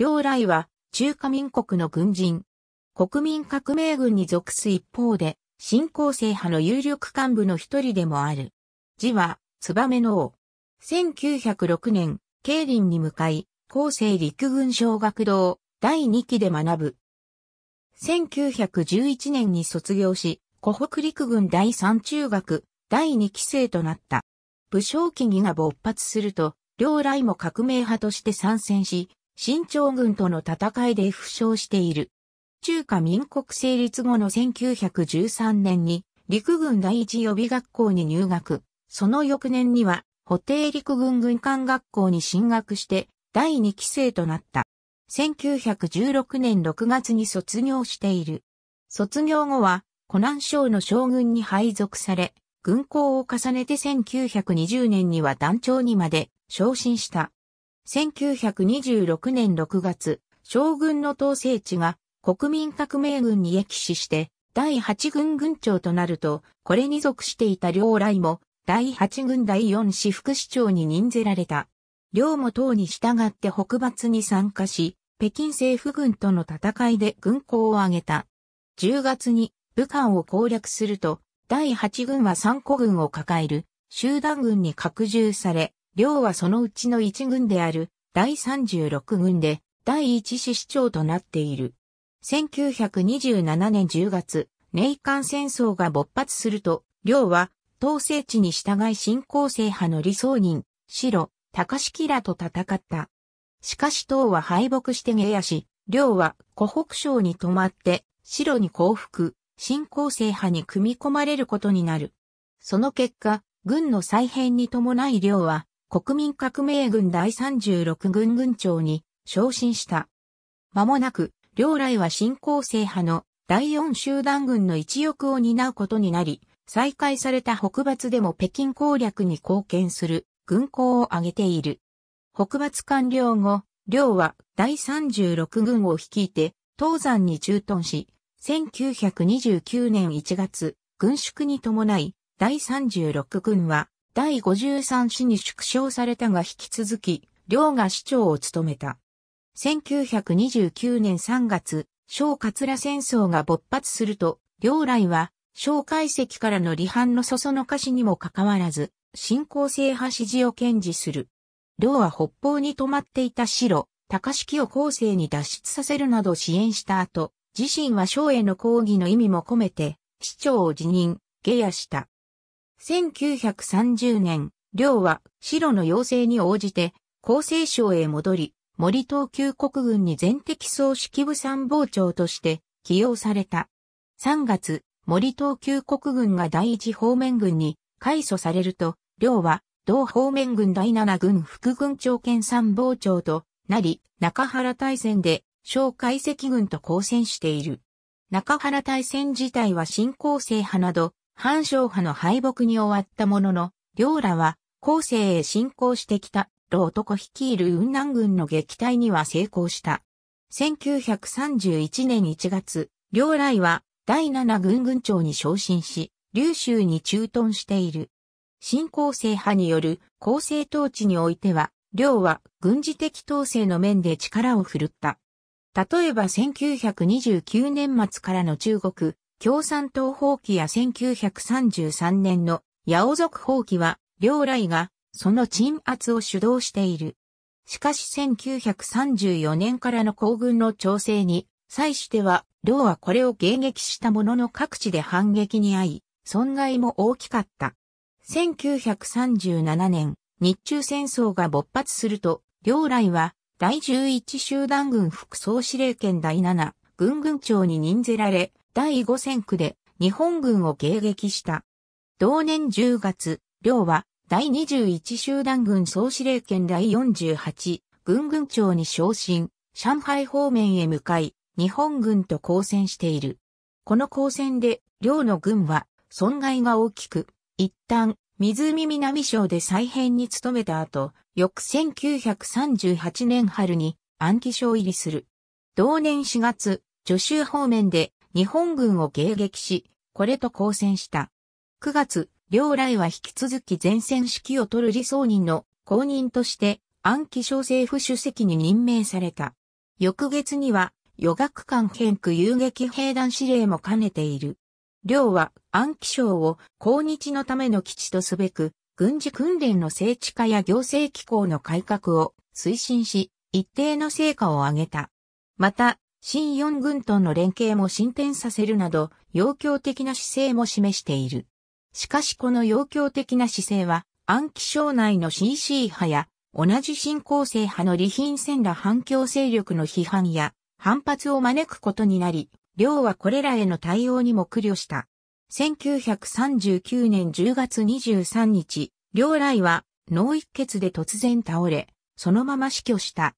両来は中華民国の軍人。国民革命軍に属す一方で、新興成派の有力幹部の一人でもある。字は、めの王。1906年、慶林に向かい、後世陸軍小学堂第2期で学ぶ。1911年に卒業し、湖北陸軍第3中学第2期生となった。武将起義が勃発すると、両来も革命派として参戦し、新朝軍との戦いで負傷している。中華民国成立後の1913年に陸軍第一予備学校に入学。その翌年には、補定陸軍軍艦学校に進学して第2期生となった。1916年6月に卒業している。卒業後は、湖南省の将軍に配属され、軍校を重ねて1920年には団長にまで昇進した。1926年6月、将軍の統制地が国民革命軍に役死して、第8軍軍長となると、これに属していた両来も、第8軍第4市副市長に任ぜられた。両も党に従って北伐に参加し、北京政府軍との戦いで軍功を挙げた。10月に武漢を攻略すると、第8軍は3個軍を抱える集団軍に拡充され、両はそのうちの一軍である第36軍で第一師市長となっている。1927年10月、年間戦争が勃発すると、両は、統制地に従い新興生派の理想人、白、高敷らと戦った。しかし党は敗北して下野し、両は湖北省に泊まって、白に降伏、新興生派に組み込まれることになる。その結果、軍の再編に伴い両は、国民革命軍第36軍軍長に昇進した。間もなく、両来は新興制派の第4集団軍の一翼を担うことになり、再開された北伐でも北京攻略に貢献する軍功を挙げている。北伐完了後、両は第36軍を率いて東山に駐屯し、1929年1月、軍縮に伴い、第36軍は第53市に縮小されたが引き続き、両が市長を務めた。1929年3月、小桂戦争が勃発すると、両来は、小解析からの離反のそそのかしにもかかわらず、新興制派支持を堅持する。両は北方に止まっていた白、高式を後世に脱出させるなど支援した後、自身は小への抗議の意味も込めて、市長を辞任、下野した。1930年、両は白の要請に応じて、厚生省へ戻り、森東急国軍に全敵総指揮部参謀長として起用された。3月、森東急国軍が第一方面軍に改組されると、両は同方面軍第七軍副軍長兼参謀長となり、中原大戦で小解析軍と交戦している。中原大戦自体は新興成派など、反将派の敗北に終わったものの、両らは後世へ侵攻してきた、老男率いる雲南軍の撃退には成功した。1931年1月、両来は第七軍軍長に昇進し、琉州に駐屯している。新興制派による構成統治においては、両は軍事的統制の面で力を振るった。例えば1929年末からの中国、共産党放棄や1933年の八尾族放棄は、両来がその鎮圧を主導している。しかし1934年からの行軍の調整に、際しては、両はこれを迎撃したものの各地で反撃に遭い、損害も大きかった。1937年、日中戦争が勃発すると、両来は、第11集団軍副総司令権第7、軍軍長に任ぜられ、第5戦区で日本軍を迎撃した。同年10月、両は第21集団軍総司令権第48軍軍長に昇進、上海方面へ向かい、日本軍と交戦している。この交戦で、両の軍は損害が大きく、一旦、湖南省で再編に努めた後、翌1938年春に暗記省入りする。同年4月、助州方面で日本軍を迎撃し、これと交戦した。9月、両来は引き続き前線指揮を取る理想人の公認として、安記省政府主席に任命された。翌月には、予学館兼区遊撃兵団司令も兼ねている。両は安記省を後日のための基地とすべく、軍事訓練の聖地化や行政機構の改革を推進し、一定の成果を上げた。また、新四軍との連携も進展させるなど、要強的な姿勢も示している。しかしこの要強的な姿勢は、暗記省内の CC 派や、同じ新興成派の李品線ら反共勢力の批判や、反発を招くことになり、両はこれらへの対応にも苦慮した。1939年10月23日、両来は脳一血で突然倒れ、そのまま死去した。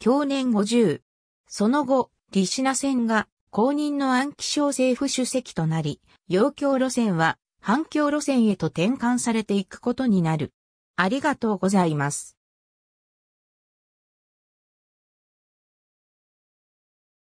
去年50。その後、リシナ線が公認の暗記省政府主席となり、要求路線は反響路線へと転換されていくことになる。ありがとうございます。